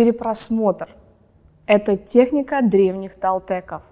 Перепросмотр – это техника древних талтеков.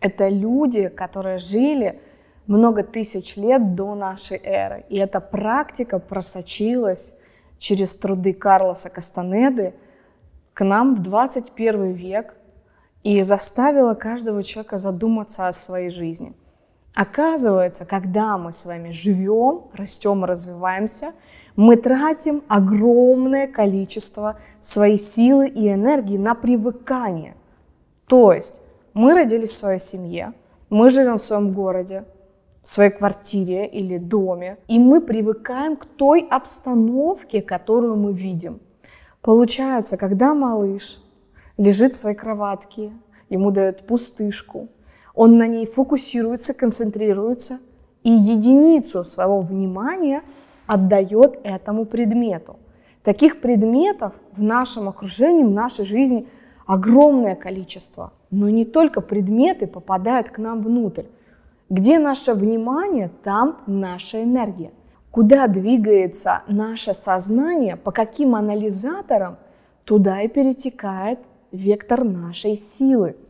Это люди, которые жили много тысяч лет до нашей эры. И эта практика просочилась через труды Карлоса Кастанеды к нам в 21 век и заставила каждого человека задуматься о своей жизни – Оказывается, когда мы с вами живем, растем, развиваемся, мы тратим огромное количество своей силы и энергии на привыкание. То есть мы родились в своей семье, мы живем в своем городе, в своей квартире или доме, и мы привыкаем к той обстановке, которую мы видим. Получается, когда малыш лежит в своей кроватке, ему дают пустышку – он на ней фокусируется, концентрируется и единицу своего внимания отдает этому предмету. Таких предметов в нашем окружении, в нашей жизни огромное количество. Но не только предметы попадают к нам внутрь. Где наше внимание, там наша энергия. Куда двигается наше сознание, по каким анализаторам, туда и перетекает вектор нашей силы –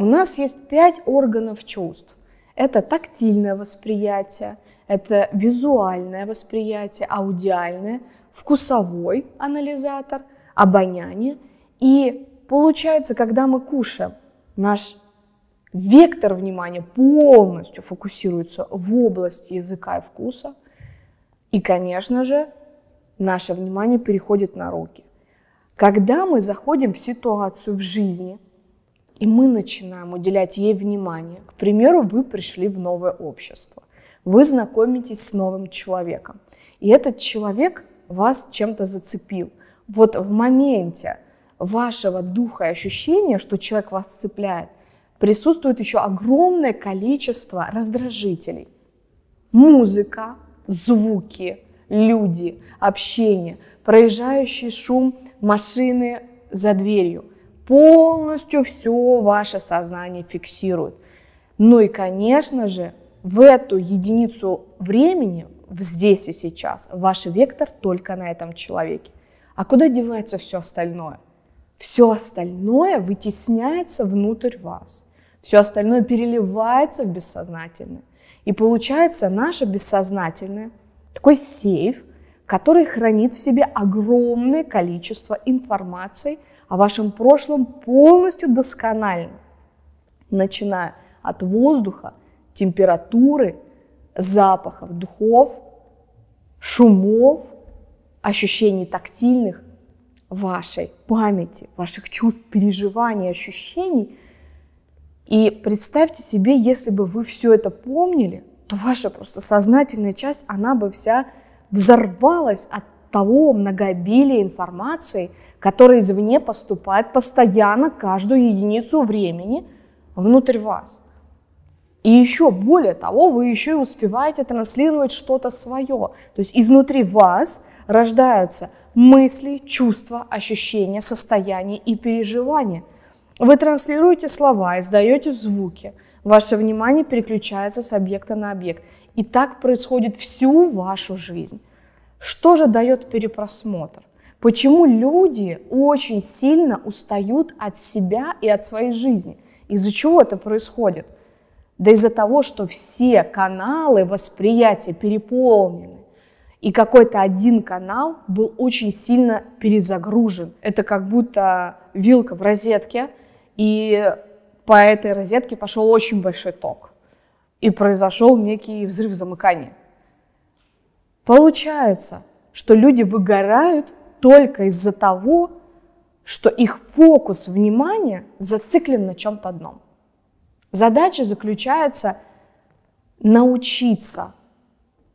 у нас есть пять органов чувств. Это тактильное восприятие, это визуальное восприятие, аудиальное, вкусовой анализатор, обоняние. И получается, когда мы кушаем, наш вектор внимания полностью фокусируется в области языка и вкуса. И, конечно же, наше внимание переходит на руки. Когда мы заходим в ситуацию в жизни – и мы начинаем уделять ей внимание. К примеру, вы пришли в новое общество, вы знакомитесь с новым человеком, и этот человек вас чем-то зацепил. Вот в моменте вашего духа и ощущения, что человек вас цепляет, присутствует еще огромное количество раздражителей. Музыка, звуки, люди, общение, проезжающий шум машины за дверью, полностью все ваше сознание фиксирует. Ну и, конечно же, в эту единицу времени, в здесь и сейчас, ваш вектор только на этом человеке. А куда девается все остальное? Все остальное вытесняется внутрь вас. Все остальное переливается в бессознательное. И получается наше бессознательное, такой сейф, который хранит в себе огромное количество информации – о вашем прошлом полностью досконально, начиная от воздуха, температуры, запахов, духов, шумов, ощущений тактильных, вашей памяти, ваших чувств, переживаний, ощущений. И представьте себе, если бы вы все это помнили, то ваша просто сознательная часть, она бы вся взорвалась от того многообилия информации – которые извне поступают постоянно, каждую единицу времени внутрь вас. И еще более того, вы еще и успеваете транслировать что-то свое. То есть изнутри вас рождаются мысли, чувства, ощущения, состояния и переживания. Вы транслируете слова, издаете звуки. Ваше внимание переключается с объекта на объект. И так происходит всю вашу жизнь. Что же дает перепросмотр? Почему люди очень сильно устают от себя и от своей жизни? Из-за чего это происходит? Да из-за того, что все каналы восприятия переполнены. И какой-то один канал был очень сильно перезагружен. Это как будто вилка в розетке, и по этой розетке пошел очень большой ток. И произошел некий взрыв замыкания. Получается, что люди выгорают только из-за того, что их фокус внимания зациклен на чем-то одном. Задача заключается научиться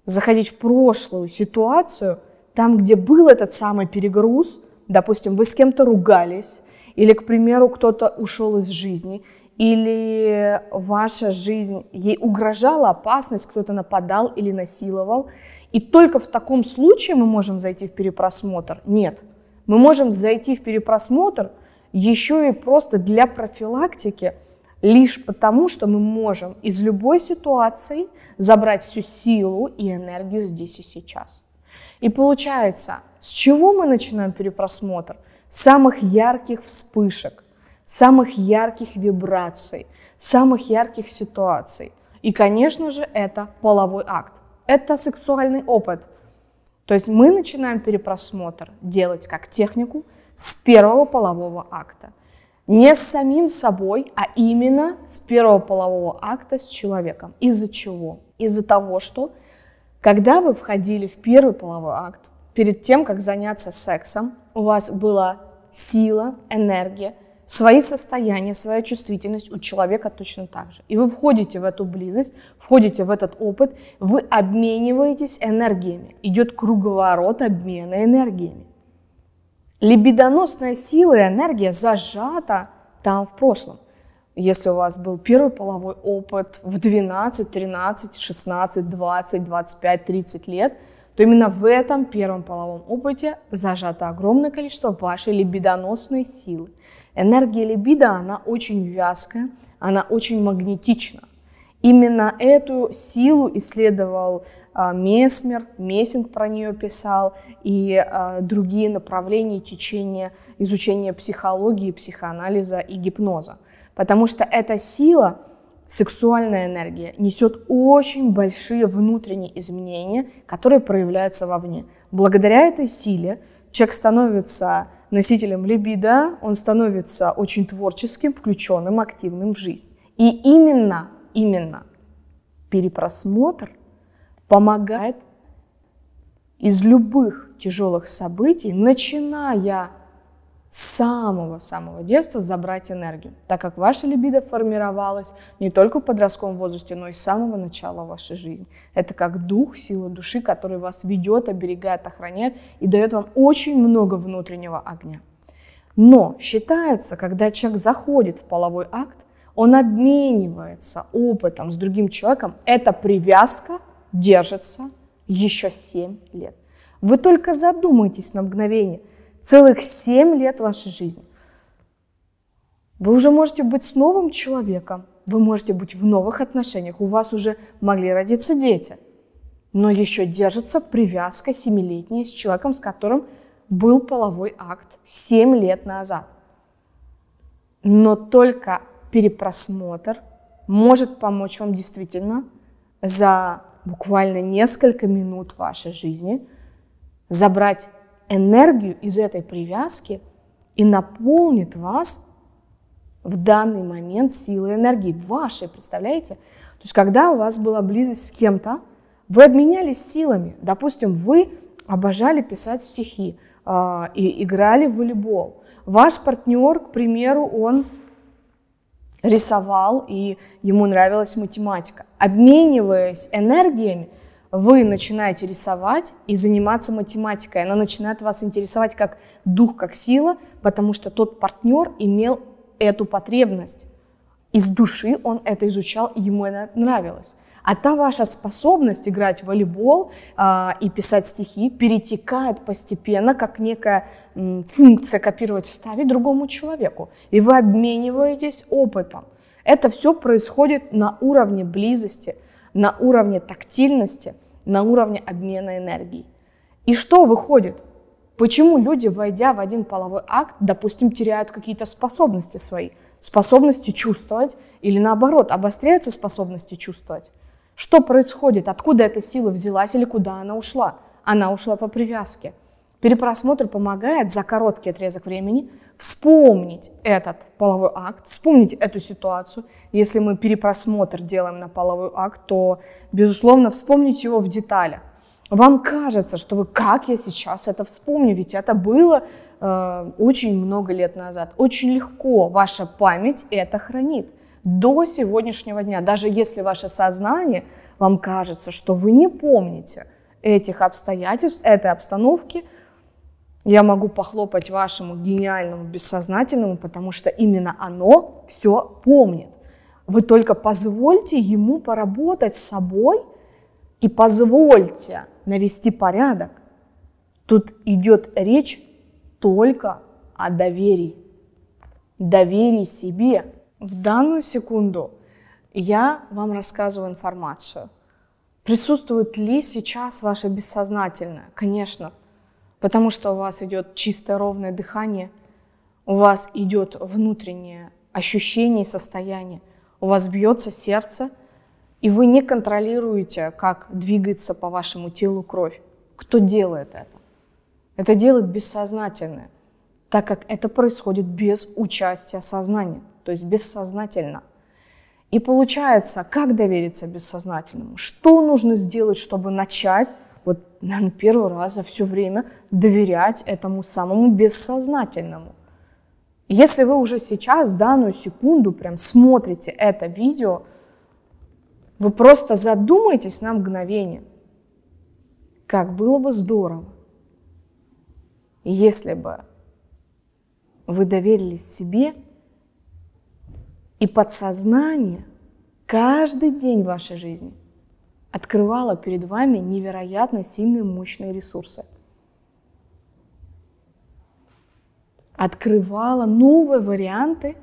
заходить в прошлую ситуацию, там, где был этот самый перегруз, допустим, вы с кем-то ругались, или, к примеру, кто-то ушел из жизни, или ваша жизнь, ей угрожала опасность, кто-то нападал или насиловал, и только в таком случае мы можем зайти в перепросмотр. Нет, мы можем зайти в перепросмотр еще и просто для профилактики, лишь потому, что мы можем из любой ситуации забрать всю силу и энергию здесь и сейчас. И получается, с чего мы начинаем перепросмотр? С самых ярких вспышек, самых ярких вибраций, самых ярких ситуаций. И, конечно же, это половой акт это сексуальный опыт. То есть мы начинаем перепросмотр делать как технику с первого полового акта. Не с самим собой, а именно с первого полового акта с человеком. Из-за чего? Из-за того, что когда вы входили в первый половой акт, перед тем, как заняться сексом, у вас была сила, энергия, свои состояния, свою чувствительность у человека точно так же. И вы входите в эту близость, входите в этот опыт, вы обмениваетесь энергиями. Идет круговорот обмена энергиями. Лебедоносная сила и энергия зажата там в прошлом. Если у вас был первый половой опыт в 12, 13, 16, 20, 25, 30 лет, то именно в этом первом половом опыте зажато огромное количество вашей лебедоносной силы – Энергия либидо, она очень вязкая, она очень магнетична. Именно эту силу исследовал а, Месмер, Мессинг про нее писал, и а, другие направления течения изучения психологии, психоанализа и гипноза. Потому что эта сила, сексуальная энергия, несет очень большие внутренние изменения, которые проявляются вовне. Благодаря этой силе человек становится носителем либидо, он становится очень творческим, включенным, активным в жизнь. И именно, именно перепросмотр помогает из любых тяжелых событий, начиная самого-самого детства забрать энергию, так как ваша либидо формировалась не только в подростковом возрасте, но и с самого начала вашей жизни. Это как дух, сила души, который вас ведет, оберегает, охраняет и дает вам очень много внутреннего огня. Но считается, когда человек заходит в половой акт, он обменивается опытом с другим человеком, эта привязка держится еще 7 лет. Вы только задумайтесь на мгновение – целых семь лет вашей жизни. Вы уже можете быть с новым человеком, вы можете быть в новых отношениях, у вас уже могли родиться дети. Но еще держится привязка семилетняя с человеком, с которым был половой акт семь лет назад. Но только перепросмотр может помочь вам действительно за буквально несколько минут вашей жизни забрать энергию из этой привязки и наполнит вас в данный момент силой энергии, вашей, представляете? То есть когда у вас была близость с кем-то, вы обменялись силами. Допустим, вы обожали писать стихи э, и играли в волейбол. Ваш партнер, к примеру, он рисовал, и ему нравилась математика. Обмениваясь энергиями, вы начинаете рисовать и заниматься математикой. Она начинает вас интересовать как дух, как сила, потому что тот партнер имел эту потребность. Из души он это изучал, ему это нравилось. А та ваша способность играть в волейбол э, и писать стихи перетекает постепенно, как некая м, функция копировать вставить другому человеку. И вы обмениваетесь опытом. Это все происходит на уровне близости, на уровне тактильности – на уровне обмена энергии. И что выходит? Почему люди, войдя в один половой акт, допустим, теряют какие-то способности свои, способности чувствовать или наоборот, обостряются способности чувствовать? Что происходит? Откуда эта сила взялась или куда она ушла? Она ушла по привязке – Перепросмотр помогает за короткий отрезок времени вспомнить этот половой акт, вспомнить эту ситуацию. Если мы перепросмотр делаем на половой акт, то, безусловно, вспомнить его в деталях. Вам кажется, что вы как я сейчас это вспомню, ведь это было э, очень много лет назад. Очень легко ваша память это хранит до сегодняшнего дня. Даже если ваше сознание вам кажется, что вы не помните этих обстоятельств, этой обстановки – я могу похлопать вашему гениальному бессознательному, потому что именно оно все помнит. Вы только позвольте ему поработать с собой и позвольте навести порядок. Тут идет речь только о доверии. Доверии себе. В данную секунду я вам рассказываю информацию. Присутствует ли сейчас ваше бессознательное? Конечно, потому что у вас идет чистое ровное дыхание, у вас идет внутреннее ощущение и состояние, у вас бьется сердце, и вы не контролируете, как двигается по вашему телу кровь. Кто делает это? Это делает бессознательное, так как это происходит без участия сознания, то есть бессознательно. И получается, как довериться бессознательному? Что нужно сделать, чтобы начать вот, наверное, первый раз за все время доверять этому самому бессознательному. Если вы уже сейчас, данную секунду, прям смотрите это видео, вы просто задумаетесь на мгновение, как было бы здорово, если бы вы доверились себе и подсознание каждый день вашей жизни – открывала перед вами невероятно сильные, мощные ресурсы. Открывала новые варианты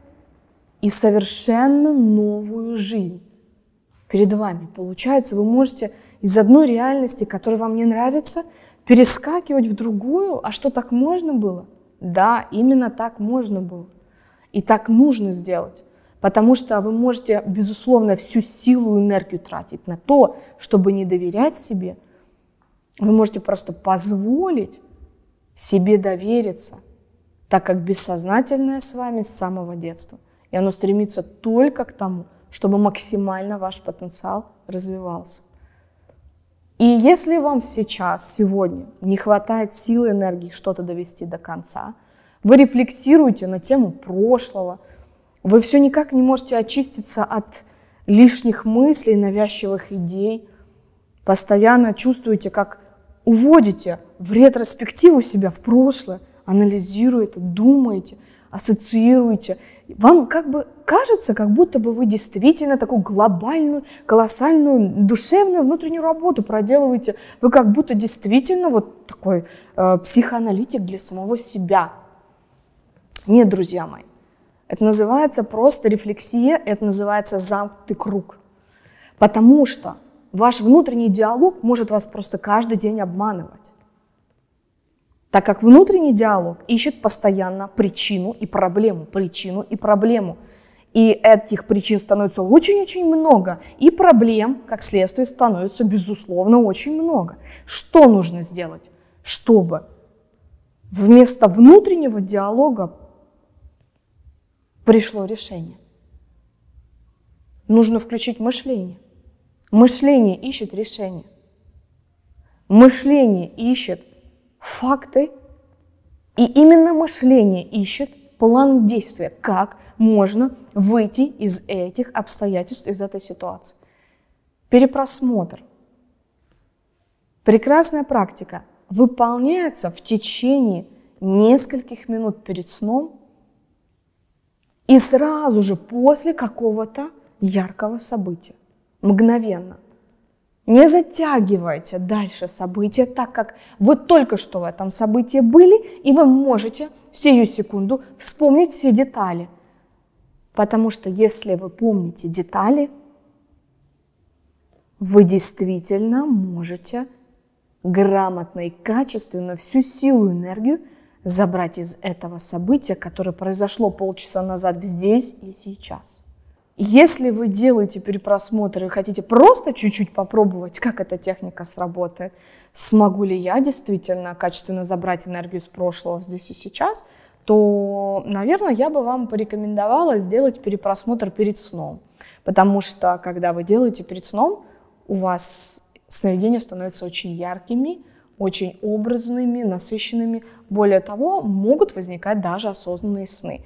и совершенно новую жизнь перед вами. Получается, вы можете из одной реальности, которая вам не нравится, перескакивать в другую. А что так можно было? Да, именно так можно было. И так нужно сделать. Потому что вы можете, безусловно, всю силу и энергию тратить на то, чтобы не доверять себе. Вы можете просто позволить себе довериться, так как бессознательное с вами с самого детства. И оно стремится только к тому, чтобы максимально ваш потенциал развивался. И если вам сейчас, сегодня, не хватает силы, энергии что-то довести до конца, вы рефлексируете на тему прошлого – вы все никак не можете очиститься от лишних мыслей, навязчивых идей. Постоянно чувствуете, как уводите в ретроспективу себя в прошлое, анализируете, думаете, ассоциируете. Вам как бы кажется, как будто бы вы действительно такую глобальную, колоссальную, душевную внутреннюю работу проделываете. Вы как будто действительно вот такой э, психоаналитик для самого себя. Нет, друзья мои, это называется просто рефлексия, это называется замкнутый круг. Потому что ваш внутренний диалог может вас просто каждый день обманывать. Так как внутренний диалог ищет постоянно причину и проблему, причину и проблему. И этих причин становится очень-очень много, и проблем, как следствие, становится, безусловно, очень много. Что нужно сделать, чтобы вместо внутреннего диалога пришло решение. Нужно включить мышление. Мышление ищет решение. Мышление ищет факты, и именно мышление ищет план действия, как можно выйти из этих обстоятельств, из этой ситуации. Перепросмотр. Прекрасная практика выполняется в течение нескольких минут перед сном и сразу же после какого-то яркого события. Мгновенно. Не затягивайте дальше события, так как вы только что в этом событии были, и вы можете в сию секунду вспомнить все детали. Потому что если вы помните детали, вы действительно можете грамотно и качественно всю силу и энергию забрать из этого события, которое произошло полчаса назад здесь и сейчас. Если вы делаете перепросмотр и хотите просто чуть-чуть попробовать, как эта техника сработает, смогу ли я действительно качественно забрать энергию из прошлого здесь и сейчас, то, наверное, я бы вам порекомендовала сделать перепросмотр перед сном. Потому что, когда вы делаете перед сном, у вас сновидения становятся очень яркими, очень образными, насыщенными. Более того, могут возникать даже осознанные сны.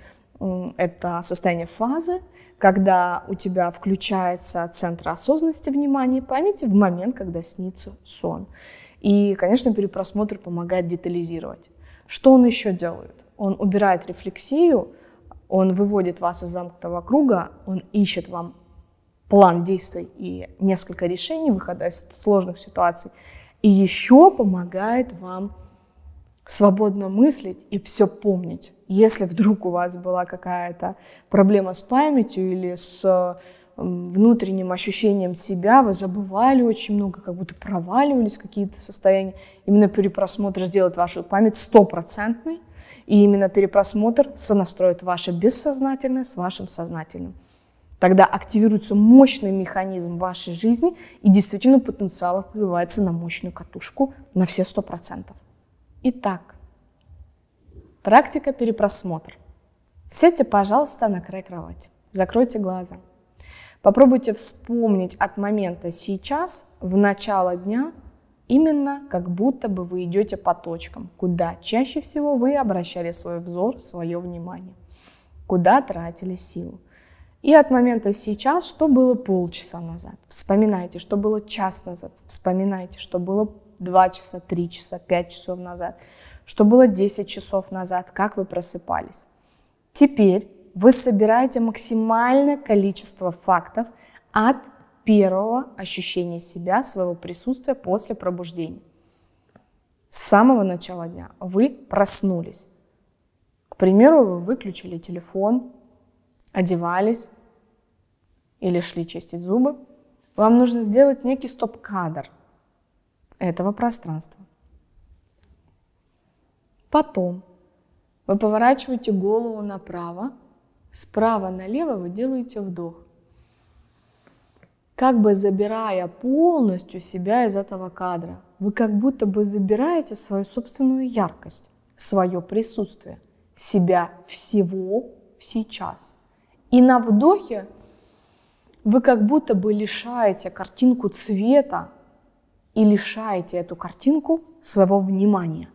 Это состояние фазы, когда у тебя включается центр осознанности внимания и памяти в момент, когда снится сон. И, конечно, перепросмотр помогает детализировать. Что он еще делает? Он убирает рефлексию, он выводит вас из замкнутого круга, он ищет вам план действий и несколько решений, выхода из сложных ситуаций – и еще помогает вам свободно мыслить и все помнить. Если вдруг у вас была какая-то проблема с памятью или с эм, внутренним ощущением себя, вы забывали очень много, как будто проваливались какие-то состояния. Именно перепросмотр сделает вашу память стопроцентной, и именно перепросмотр сонастроит ваше бессознательное с вашим сознательным. Тогда активируется мощный механизм вашей жизни, и действительно потенциал открывается на мощную катушку на все 100%. Итак, практика перепросмотр. Сядьте, пожалуйста, на край кровати. Закройте глаза. Попробуйте вспомнить от момента сейчас, в начало дня, именно как будто бы вы идете по точкам, куда чаще всего вы обращали свой взор, свое внимание, куда тратили силу. И от момента сейчас, что было полчаса назад, вспоминайте, что было час назад, вспоминайте, что было два часа, три часа, пять часов назад, что было 10 часов назад, как вы просыпались. Теперь вы собираете максимальное количество фактов от первого ощущения себя, своего присутствия после пробуждения. С самого начала дня вы проснулись. К примеру, вы выключили телефон, одевались или шли чистить зубы, вам нужно сделать некий стоп-кадр этого пространства. Потом вы поворачиваете голову направо, справа налево вы делаете вдох, как бы забирая полностью себя из этого кадра. Вы как будто бы забираете свою собственную яркость, свое присутствие, себя всего сейчас – и на вдохе вы как будто бы лишаете картинку цвета и лишаете эту картинку своего внимания.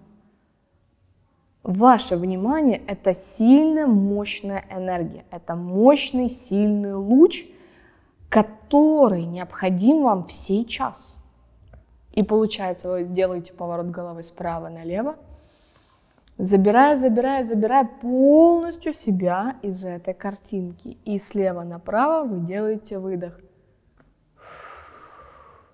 Ваше внимание – это сильная, мощная энергия, это мощный, сильный луч, который необходим вам в сейчас. И получается, вы делаете поворот головы справа налево – забирая, забирая, забирая полностью себя из этой картинки. И слева направо вы делаете выдох.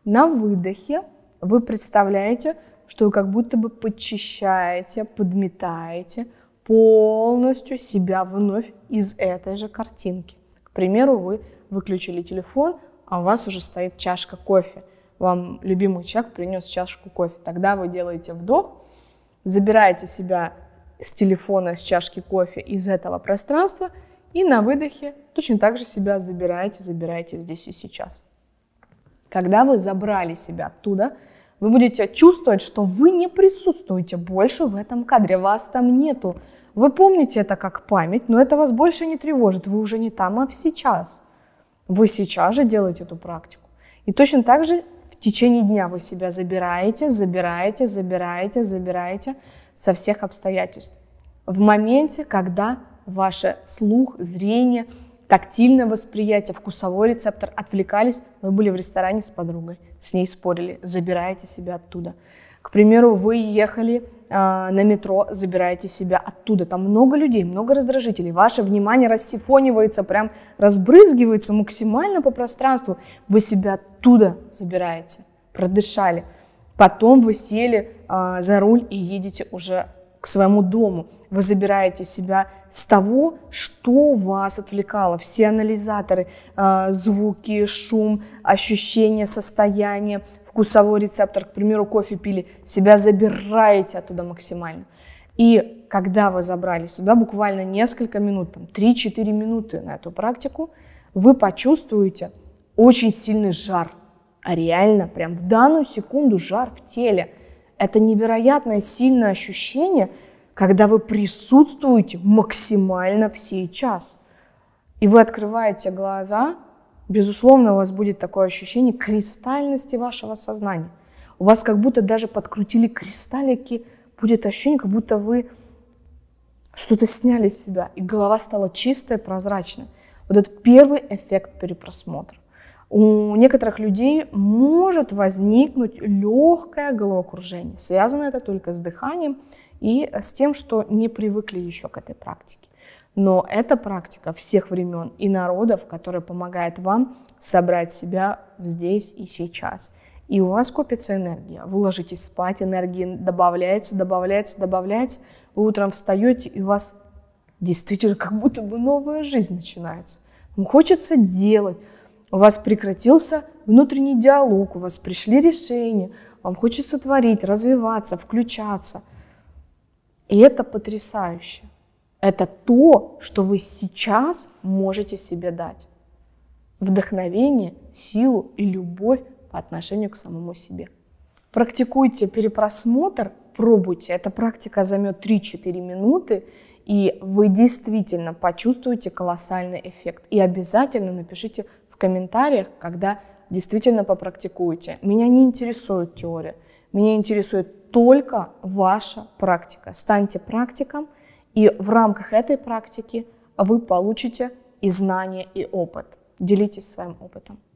На выдохе вы представляете, что вы как будто бы подчищаете, подметаете полностью себя вновь из этой же картинки. К примеру, вы выключили телефон, а у вас уже стоит чашка кофе. Вам любимый человек принес чашку кофе. Тогда вы делаете вдох – забираете себя с телефона, с чашки кофе из этого пространства и на выдохе точно так же себя забираете, забираете здесь и сейчас. Когда вы забрали себя оттуда, вы будете чувствовать, что вы не присутствуете больше в этом кадре, вас там нету. Вы помните это как память, но это вас больше не тревожит, вы уже не там, а в сейчас. Вы сейчас же делаете эту практику. И точно так же течение дня вы себя забираете, забираете, забираете, забираете со всех обстоятельств. В моменте, когда ваше слух, зрение, тактильное восприятие, вкусовой рецептор отвлекались, вы были в ресторане с подругой, с ней спорили, забираете себя оттуда. К примеру, вы ехали а, на метро забираете себя оттуда. Там много людей, много раздражителей. Ваше внимание рассифонивается, прям разбрызгивается максимально по пространству. Вы себя оттуда забираете. Продышали. Потом вы сели а, за руль и едете уже к своему дому вы забираете себя с того, что вас отвлекало. Все анализаторы, э, звуки, шум, ощущения, состояние, вкусовой рецептор, к примеру, кофе пили, себя забираете оттуда максимально. И когда вы забрали себя, буквально несколько минут, там 3-4 минуты на эту практику, вы почувствуете очень сильный жар. А реально, прям в данную секунду жар в теле. Это невероятное сильное ощущение – когда вы присутствуете максимально все час, И вы открываете глаза, безусловно, у вас будет такое ощущение кристальности вашего сознания. У вас как будто даже подкрутили кристаллики, будет ощущение, как будто вы что-то сняли с себя, и голова стала чистая, прозрачная. Вот это первый эффект перепросмотра. У некоторых людей может возникнуть легкое головокружение. Связано это только с дыханием и с тем, что не привыкли еще к этой практике. Но это практика всех времен и народов, которая помогает вам собрать себя здесь и сейчас. И у вас копится энергия. Вы ложитесь спать, энергии добавляется, добавляется, добавляется. Вы утром встаете, и у вас действительно как будто бы новая жизнь начинается. Вам хочется делать. У вас прекратился внутренний диалог, у вас пришли решения. Вам хочется творить, развиваться, включаться – и это потрясающе. Это то, что вы сейчас можете себе дать. Вдохновение, силу и любовь по отношению к самому себе. Практикуйте перепросмотр, пробуйте. Эта практика займет 3-4 минуты, и вы действительно почувствуете колоссальный эффект. И обязательно напишите в комментариях, когда действительно попрактикуете. Меня не интересует теория, меня интересует только ваша практика. Станьте практиком, и в рамках этой практики вы получите и знания, и опыт. Делитесь своим опытом.